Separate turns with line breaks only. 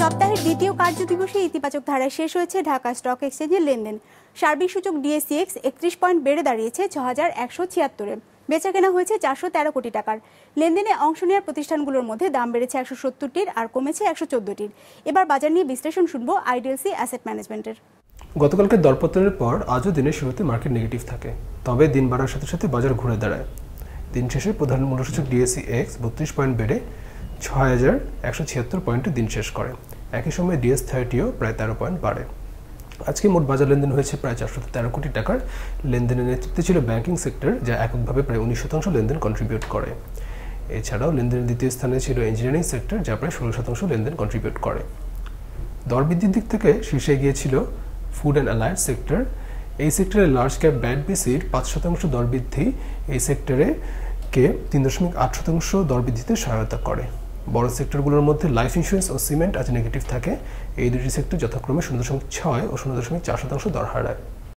সপ্তাহের দ্বিতীয় কার্য দিবসে ইতিবাচক ধারায় শেষ হয়েছে ঢাকা স্টক এক্সচেঞ্জের লেনদেন সার্বিক সূচক ডিএসিএক্স একত্রিশ পয়েন্ট বেড়ে দাঁড়িয়েছে ছ হাজার একশো ছিয়াত্তরে বেচা কেনা হয়েছে চারশো তেরো কোটি টাকার লেনদেনে অংশ নেওয়ার প্রতিষ্ঠানগুলোর মধ্যে দাম বেড়েছে একশো সত্তরটির আর কমেছে একশো চোদ্দটির এবার বাজার নিয়ে বিশ্লেষণ শুনবো আইডিএলসি অ্যাসেট ম্যানেজমেন্টের
গতকালকে দরপতনের পর আজও দিনের শুরুতে মার্কেট নেগেটিভ থাকে তবে দিন বাড়ার সাথে সাথে বাজার ঘুরে দাঁড়ায় দিন শেষে প্রধান মূল্যসূচক ডিএসি এক্স বত্রিশ পয়েন্ট বেড়ে ছয় হাজার একশো ছিয়াত্তর পয়েন্টে দিন শেষ করে একই সময় ডিএস থার্টিও প্রায় তেরো পয়েন্ট বাড়ে আজকে মোট বাজার লেনদেন হয়েছে প্রায় চারশো তেরো কোটি টাকার লেনদেনের নেতৃত্বে ছিল ব্যাংকিং সেক্টর যা এককভাবে প্রায় উনিশ শতাংশ লেনদেন কন্ট্রিবিউট করে এছাড়াও লেনদেনের দ্বিতীয় স্থানে ছিল ইঞ্জিনিয়ারিং সেক্টর যা প্রায় ষোলো শতাংশ লেনদেন কন্ট্রিবিউট করে দর বৃদ্ধির দিক থেকে শীর্ষে গিয়েছিল ফুড অ্যান্ড অ্যালায়েন্স সেক্টর এই সেক্টরে লার্জ ক্যাপ ব্যাড বিসির পাঁচ শতাংশ দর বৃদ্ধি এই সেক্টরে কে তিন দশমিক আট শতাংশ দর বৃদ্ধিতে সহায়তা করে বড় সেক্টরগুলোর মধ্যে লাইফ ইন্স্যুরেন্স ও সিমেন্ট আজ নেগেটিভ থাকে এই দুটি সেক্টর যথাক্রমে শূন্য দশমিক ছয় ও শূন্য দশমিক চার শতাংশ দর হারায়